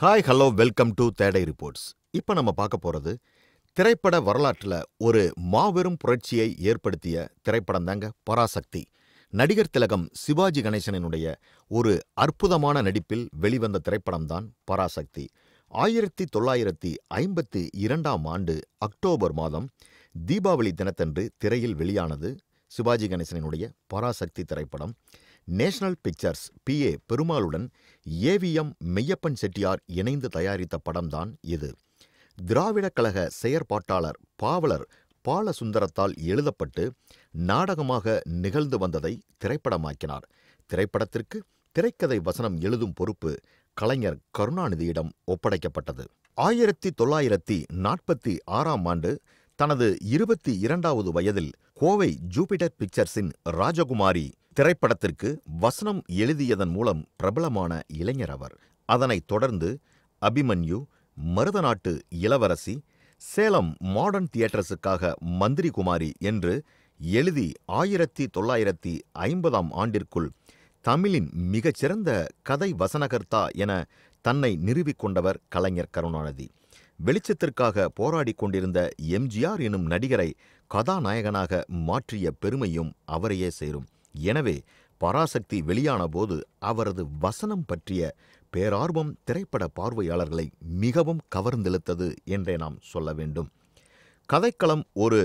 hi hello welcome to தேடை reports இப்போ நம்ம பார்க்க போகிறது திரைப்பட வரலாற்றில் ஒரு மாபெரும் புரட்சியை ஏற்படுத்திய திரைப்படம் தாங்க பராசக்தி நடிகர் திலகம் சிவாஜி கணேசனினுடைய ஒரு அற்புதமான நடிப்பில் வெளிவந்த திரைப்படம்தான் பராசக்தி ஆயிரத்தி தொள்ளாயிரத்தி ஐம்பத்தி இரண்டாம் ஆண்டு அக்டோபர் மாதம் தீபாவளி தினத்தன்று திரையில் வெளியானது சிவாஜி கணேசனினுடைய பராசக்தி திரைப்படம் நேஷனல் பிக்சர்ஸ் பிஏ பெருமாளுடன் ஏவிஎம் மெய்யப்பன் செட்டியார் இணைந்து தயாரித்த படம்தான் இது திராவிடக் கழக செயற்பாட்டாளர் பாவலர் பாலசுந்தரத்தால் எழுதப்பட்டு நாடகமாக நிகழ்ந்து வந்ததை திரைப்படமாக்கினார் திரைப்படத்திற்கு திரைக்கதை வசனம் எழுதும் பொறுப்பு கலைஞர் கருணாநிதியிடம் ஒப்படைக்கப்பட்டது ஆயிரத்தி தொள்ளாயிரத்தி நாற்பத்தி ஆறாம் ஆண்டு தனது இருபத்தி இரண்டாவது வயதில் கோவை ஜூபிட்டர் பிக்சர்ஸின் ராஜகுமாரி திரைப்படத்திற்கு வசனம் எழுதியதன் மூலம் பிரபலமான இளைஞர் அவர் அதனைத் தொடர்ந்து அபிமன்யு மருதநாட்டு இளவரசி சேலம் மாடர்ன் தியேட்டர்ஸுக்காக மந்திரி குமாரி என்று எழுதி ஆயிரத்தி தொள்ளாயிரத்தி ஐம்பதாம் ஆண்டிற்குள் தமிழின் மிகச்சிறந்த கதை வசனகர்த்தா என தன்னை நிறுவிக்கொண்டவர் கலைஞர் கருணாநிதி வெளிச்சத்திற்காக போராடி கொண்டிருந்த எம்ஜிஆர் எனும் நடிகரை கதாநாயகனாக மாற்றிய பெருமையும் அவரையே சேரும் எனவே பராசக்தி வெளியானபோது அவரது வசனம் பற்றிய பேரார்வம் திரைப்பட பார்வையாளர்களை மிகவும் கவர்ந்தெழுத்தது என்றே நாம் சொல்ல வேண்டும் கதைக்களம் ஒரு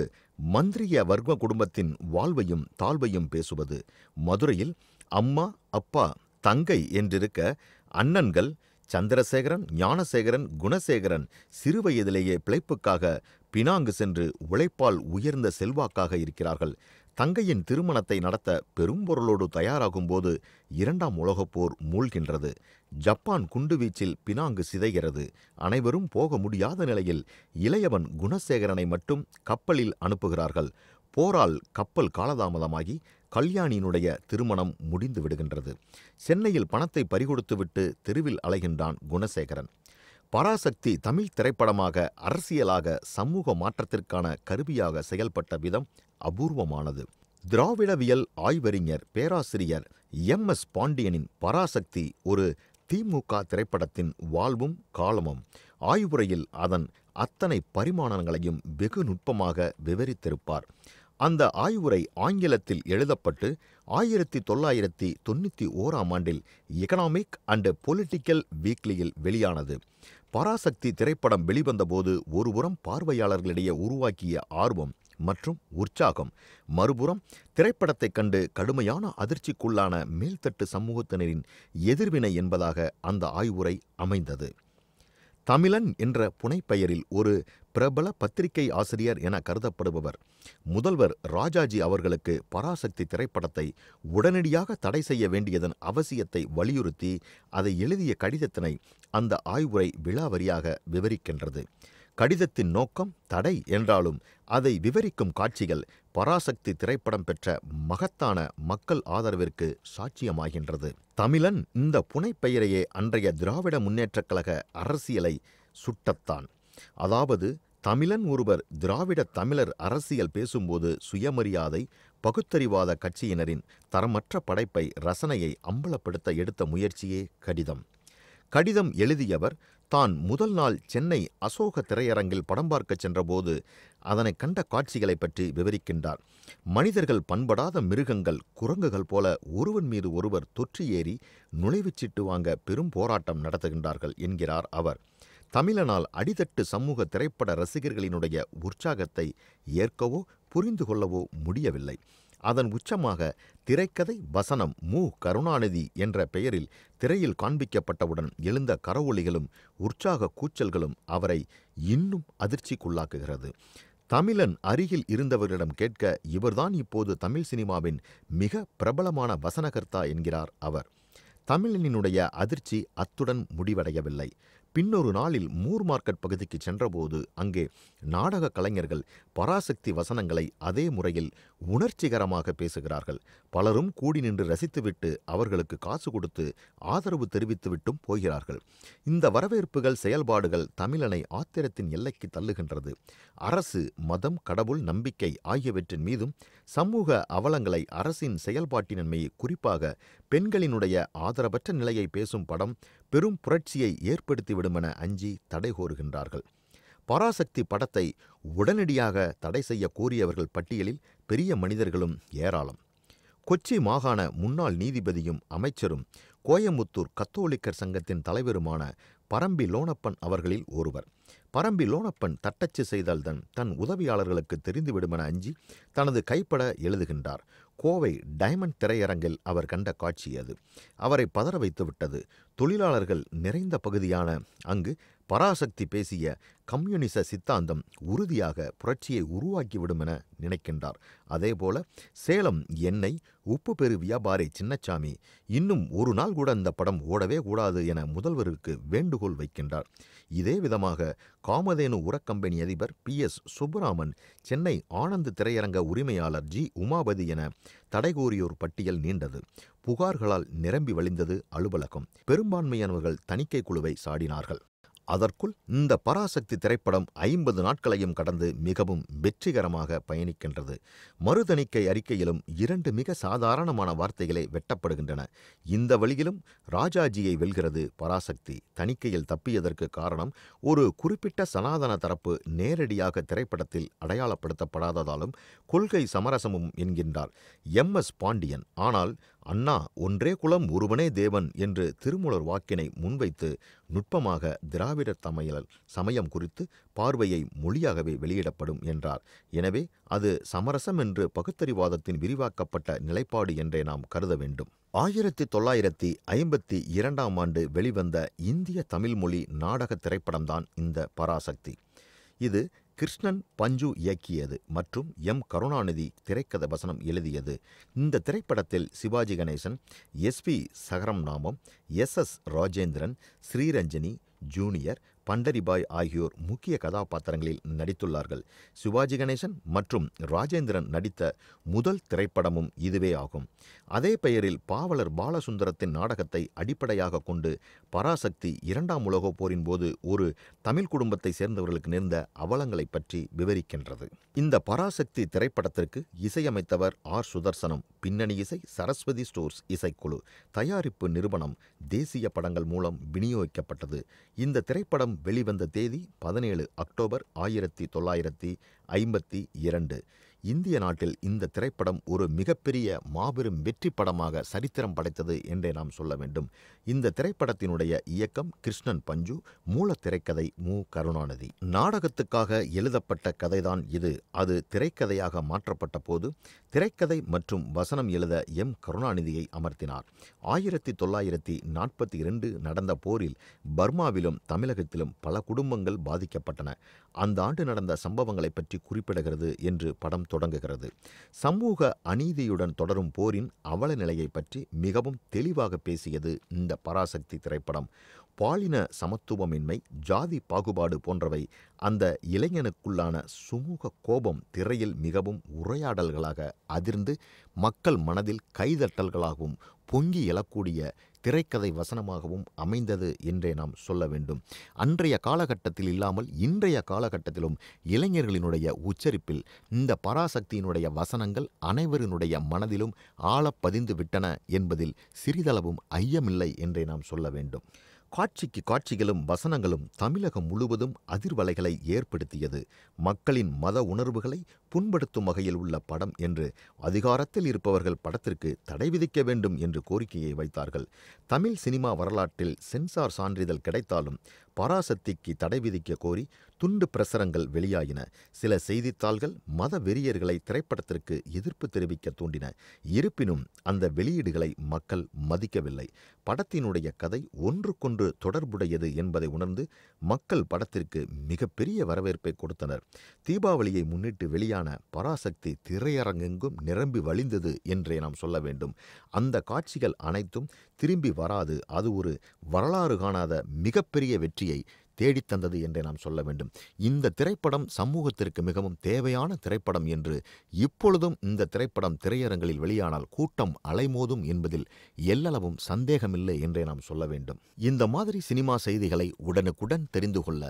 மந்திரிய வர்க்க குடும்பத்தின் வாழ்வையும் தாழ்வையும் பேசுவது மதுரையில் அம்மா அப்பா தங்கை என்றிருக்க அண்ணன்கள் சந்திரசேகரன் ஞானசேகரன் குணசேகரன் சிறுவயதிலேயே பிழைப்புக்காக பினாங்கு சென்று உழைப்பால் உயர்ந்த செல்வாக்காக இருக்கிறார்கள் தங்கையின் திருமணத்தை நடத்த பெரும்பொருளோடு தயாராகும்போது இரண்டாம் உலகப் போர் மூழ்கின்றது ஜப்பான் குண்டுவீச்சில் பினாங்கு சிதைகிறது அனைவரும் போக முடியாத நிலையில் இளையவன் குணசேகரனை மட்டும் கப்பலில் அனுப்புகிறார்கள் போரால் கப்பல் காலதாமதமாகி கல்யாணியினுடைய திருமணம் முடிந்து விடுகின்றது சென்னையில் பணத்தை பறிகொடுத்துவிட்டு தெருவில் அலைகின்றான் குணசேகரன் பராசக்தி தமிழ் திரைப்படமாக அரசியலாக சமூக மாற்றத்திற்கான கருவியாக செயல்பட்ட விதம் அபூர்வமானது திராவிடவியல் ஆய்வறிஞர் பேராசிரியர் எம் எஸ் பாண்டியனின் பராசக்தி ஒரு திமுக திரைப்படத்தின் வாழ்வும் காலமும் ஆய்வுரையில் அதன் அத்தனை பரிமாணங்களையும் வெகு நுட்பமாக விவரித்திருப்பார் அந்த ஆய்வுரை ஆங்கிலத்தில் எழுதப்பட்டு ஆயிரத்தி தொள்ளாயிரத்தி தொண்ணூற்றி ஓராம் ஆண்டில் எக்கனாமிக் அண்ட் பொலிட்டிக்கல் வீக்லியில் வெளியானது பராசக்தி திரைப்படம் வெளிவந்தபோது ஒருபுறம் பார்வையாளர்களிடையே உருவாக்கிய ஆர்வம் மற்றும் உற்சாகம் மறுபுறம் திரைப்படத்தைக் கண்டு கடுமையான அதிர்ச்சிக்குள்ளான மேல்தட்டு சமூகத்தினரின் எதிர்வினை என்பதாக அந்த ஆய்வுரை அமைந்தது தமிழன் என்ற புனைப்பெயரில் ஒரு பிரபல பத்திரிகை ஆசிரியர் என கருதப்படுபவர் முதல்வர் ராஜாஜி அவர்களுக்கு பராசக்தி திரைப்படத்தை உடனடியாக தடை செய்ய வேண்டியதன் அவசியத்தை வலியுறுத்தி அதை எழுதிய கடிதத்தினை அந்த ஆய்வுரை விழாவரியாக விவரிக்கின்றது கடிதத்தின் நோக்கம் தடை என்றாலும் அதை விவரிக்கும் காட்சிகள் பராசக்தி திரைப்படம் பெற்ற மகத்தான மக்கள் ஆதரவிற்கு சாட்சியமாகின்றது தமிழன் இந்த புனைப்பெயரையே அன்றைய திராவிட முன்னேற்றக் கழக அரசியலை சுட்டத்தான் அதாவது தமிழன் ஒருவர் திராவிட தமிழர் அரசியல் பேசும்போது சுயமரியாதை பகுத்தறிவாத கட்சியினரின் தரமற்ற படைப்பை ரசனையை அம்பலப்படுத்த எடுத்த முயற்சியே கடிதம் கடிதம் எழுதியவர் தான் முதல் நாள் சென்னை அசோக திரையரங்கில் படம் பார்க்கச் சென்றபோது அதனை கண்ட காட்சிகளை பற்றி விவரிக்கின்றார் மனிதர்கள் பண்படாத மிருகங்கள் குரங்குகள் போல ஒருவன் மீது ஒருவர் தொற்றி ஏறி நுழைவுச்சீட்டு வாங்க பெரும் போராட்டம் நடத்துகின்றார்கள் என்கிறார் அவர் தமிழனால் அடித்தட்டு சமூக திரைப்பட ரசிகர்களினுடைய உற்சாகத்தை ஏற்கவோ புரிந்து கொள்ளவோ முடியவில்லை அதன் உச்சமாக திரைக்கதை வசனம் மு கருணாநிதி என்ற பெயரில் திரையில் காண்பிக்கப்பட்டவுடன் எழுந்த கரவொலிகளும் உற்சாக கூச்சல்களும் அவரை இன்னும் அதிர்ச்சிக்குள்ளாக்குகிறது தமிழன் அருகில் இருந்தவர்களிடம் கேட்க இவர்தான் இப்போது தமிழ் சினிமாவின் மிக பிரபலமான வசனகர்த்தா என்கிறார் அவர் தமிழனினுடைய அதிர்ச்சி அத்துடன் முடிவடையவில்லை பின்னொரு நாளில் மூர் மார்க்கெட் பகுதிக்கு சென்றபோது அங்கே நாடக கலைஞர்கள் பராசக்தி வசனங்களை அதே முறையில் உணர்ச்சிகரமாக பேசுகிறார்கள் பலரும் கூடி நின்று ரசித்துவிட்டு அவர்களுக்கு காசு கொடுத்து ஆதரவு தெரிவித்துவிட்டும் போகிறார்கள் இந்த வரவேற்புகள் செயல்பாடுகள் தமிழனை ஆத்திரத்தின் எல்லைக்கு தள்ளுகின்றது அரசு மதம் கடவுள் நம்பிக்கை ஆகியவற்றின் மீதும் சமூக அவலங்களை அரசின் செயல்பாட்டினன்மையை குறிப்பாக பெண்களினுடைய ஆதரவற்ற நிலையை பேசும் படம் பெரும் புரட்சியை ஏற்படுத்திவிடுமென அஞ்சி தடை கோருகின்றார்கள் பராசக்தி படத்தை உடனடியாக தடை செய்ய கோரியவர்கள் பட்டியலில் பெரிய மனிதர்களும் ஏராளம் கொச்சி மாகாண முன்னாள் நீதிபதியும் அமைச்சரும் கோயம்புத்தூர் கத்தோலிக்கர் சங்கத்தின் தலைவருமான பரம்பி லோனப்பன் அவர்களில் ஒருவர் பரம்பி லோனப்பன் தட்டச்சு செய்தால்தான் தன் உதவியாளர்களுக்கு தெரிந்துவிடுமென அஞ்சி தனது கைப்பட எழுதுகின்றார் கோவை டைமண்ட் திரையரங்கில் அவர் கண்ட காட்சி அது அவரை பதற வைத்துவிட்டது தொழிலாளர்கள் நிறைந்த பகுதியான அங்கு பராசக்தி பேசிய கம்யூனிச சித்தாந்தம் உறுதியாக புரட்சியை உருவாக்கிவிடும் என நினைக்கின்றார் அதேபோல சேலம் எண்ணெய் உப்பு பெரு வியாபாரி சின்னச்சாமி இன்னும் ஒரு நாள் கூட இந்த படம் ஓடவே கூடாது என முதல்வருக்கு வேண்டுகோள் வைக்கின்றார் இதே விதமாக காமதேனு உரக்கம்பெனி அதிபர் பி எஸ் சுப்பராமன் சென்னை ஆனந்த் திரையரங்க உரிமையாளர் ஜி உமாபதி என தடை கோரியோர் பட்டியல் நீண்டது புகார்களால் நிரம்பி வழிந்தது அலுவலகம் பெரும்பான்மையானவர்கள் தணிக்கை குழுவை சாடினார்கள் அதற்குள் இந்த பராசக்தி திரைப்படம் ஐம்பது நாட்களையும் கடந்து மிகவும் வெற்றிகரமாக பயணிக்கின்றது மறுதணிக்கை அறிக்கையிலும் இரண்டு மிக சாதாரணமான வார்த்தைகளே வெட்டப்படுகின்றன இந்த வழியிலும் ராஜாஜியை வெல்கிறது பராசக்தி தணிக்கையில் தப்பியதற்கு காரணம் ஒரு குறிப்பிட்ட சனாதன தரப்பு நேரடியாக திரைப்படத்தில் அடையாளப்படுத்தப்படாததாலும் கொள்கை சமரசமும் என்கின்றார் எம் எஸ் பாண்டியன் ஆனால் அண்ணா ஒன்றே குலம் ஒருவனே தேவன் என்று திருமூலர் வாக்கினை முன்வைத்து நுட்பமாக திராவிடர் தமையல் சமயம் குறித்து பார்வையை மொழியாகவே வெளியிடப்படும் என்றார் எனவே அது சமரசம் என்று பகுத்தறிவாதத்தின் விரிவாக்கப்பட்ட நிலைப்பாடு என்றே நாம் கருத வேண்டும் ஆயிரத்தி தொள்ளாயிரத்தி ஐம்பத்தி இரண்டாம் ஆண்டு வெளிவந்த இந்திய தமிழ்மொழி நாடக திரைப்படம்தான் இந்த பராசக்தி இது கிருஷ்ணன் பஞ்சு இயக்கியது மற்றும் எம் கருணாநிதி திரைக்கதை வசனம் எழுதியது இந்த திரைப்படத்தில் சிவாஜி கணேசன் எஸ் பி சகரம் நாமம் S S Rajendran Sriranjani junior Pandaribai ஆகியோர் முக்கிய கதாபாத்திரங்களில் நடித்துள்ளார்கள் சிவாஜி கணேசன் மற்றும் ராஜேந்திரன் நடித்த முதல் திரைப்படமும் இதுவே ஆகும் அதே பெயரில் பாவலர் பாலசுந்தரத்தின் நாடகத்தை அடிப்படையாக கொண்டு பராசக்தி இரண்டாம் உலகப் போரின் போது ஒரு தமிழ் குடும்பத்தை சேர்ந்தவர்களுக்கு நேர்ந்த அவலங்களை பற்றி விவரிக்கின்றது இந்த பராசக்தி திரைப்படத்திற்கு இசையமைத்தவர் ஆர் சுதர்சனம் பின்னணி இசை சரஸ்வதி ஸ்டோர்ஸ் இசைக்குழு தயாரிப்பு நிறுவனம் தேசிய படங்கள் மூலம் விநியோகிக்கப்பட்டது இந்த திரைப்படம் வெளிவந்த தேதி பதினேழு அக்டோபர் ஆயிரத்தி தொள்ளாயிரத்தி ஐம்பத்தி இரண்டு இந்திய நாட்டில் இந்த திரைப்படம் ஒரு மிகப்பெரிய மாபெரும் வெற்றி படமாக சரித்திரம் படைத்தது என்றே நாம் சொல்ல வேண்டும் இந்த திரைப்படத்தினுடைய இயக்கம் கிருஷ்ணன் பஞ்சு மூல திரைக்கதை மு கருணாநிதி நாடகத்துக்காக எழுதப்பட்ட கதைதான் இது அது திரைக்கதையாக மாற்றப்பட்ட போது திரைக்கதை மற்றும் வசனம் எழுத எம் கருணாநிதியை அமர்த்தினார் ஆயிரத்தி தொள்ளாயிரத்தி நாற்பத்தி இரண்டு நடந்த போரில் பர்மாவிலும் தமிழகத்திலும் பல குடும்பங்கள் பாதிக்கப்பட்டன அந்த ஆண்டு நடந்த சம்பவங்களை பற்றி குறிப்பிடுகிறது என்று படம் தொடங்குகிறது சமூக அநீதியுடன் தொடரும் போரின் அவல நிலையை பற்றி மிகவும் தெளிவாக பேசியது இந்த பராசக்தி திரைப்படம் பாலின சமத்துவமின்மை ஜாதி பாகுபாடு போன்றவை அந்த இளைஞனுக்குள்ளான சுமூக கோபம் திரையில் மிகவும் உரையாடல்களாக அதிர்ந்து மக்கள் மனதில் கைதட்டல்களாகவும் பொங்கி எழக்கூடிய திரைக்கதை வசனமாகவும் அமைந்தது என்றே நாம் சொல்ல வேண்டும் அன்றைய காலகட்டத்தில் இல்லாமல் இன்றைய காலகட்டத்திலும் இளைஞர்களினுடைய உச்சரிப்பில் இந்த பராசக்தியினுடைய வசனங்கள் அனைவரினுடைய மனதிலும் ஆழப்பதிந்து விட்டன என்பதில் சிறிதளவும் ஐயமில்லை என்றே நாம் சொல்ல வேண்டும் காட்சிக்கு காட்சிகளும் வசனங்களும் தமிழகம் முழுவதும் அதிர்வலைகளை ஏற்படுத்தியது மக்களின் மத உணர்வுகளை புண்படுத்தும் வகையில் உள்ள படம் என்று அதிகாரத்தில் இருப்பவர்கள் படத்திற்கு தடை விதிக்க வேண்டும் என்று கோரிக்கையை வைத்தார்கள் தமிழ் சினிமா வரலாற்றில் சென்சார் சான்றிதழ் கிடைத்தாலும் பராசக்திக்கு தடை விதிக்க கோரி துண்டு பிரசரங்கள் வெளியாயின சில செய்தித்தாள்கள் மத வெறியர்களை திரைப்படத்திற்கு எதிர்ப்பு தெரிவிக்க தூண்டின இருப்பினும் அந்த வெளியீடுகளை மக்கள் மதிக்கவில்லை படத்தினுடைய கதை ஒன்றுக்கொன்று தொடர்புடையது என்பதை உணர்ந்து மக்கள் படத்திற்கு மிகப்பெரிய வரவேற்பை கொடுத்தனர் தீபாவளியை முன்னிட்டு வெளியான மேலான பராசக்தி திரையரங்கெங்கும் நிரம்பி வழிந்தது என்றே நாம் சொல்ல வேண்டும் அந்த காட்சிகள் அனைத்தும் திரும்பி வராது அது ஒரு வரலாறு காணாத மிகப்பெரிய வெற்றியை தேடித்தந்தது என்றே நாம் சொல்ல வேண்டும் இந்த திரைப்படம் சமூகத்திற்கு மிகவும் தேவையான திரைப்படம் என்று இப்பொழுதும் இந்த திரைப்படம் திரையரங்களில் வெளியானால் கூட்டம் அலைமோதும் என்பதில் எல்லளவும் சந்தேகமில்லை என்றே நாம் சொல்ல வேண்டும் இந்த மாதிரி சினிமா செய்திகளை உடனுக்குடன் தெரிந்து கொள்ள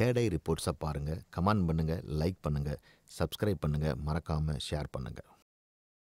தேடை ரிப்போர்ட்ஸை பாருங்கள் கமெண்ட் பண்ணுங்கள் லைக் பண்ணுங்கள் சப்ஸ்கிரைப் பண்ணுங்கள் மறக்காமல் ஷேர் பண்ணுங்கள்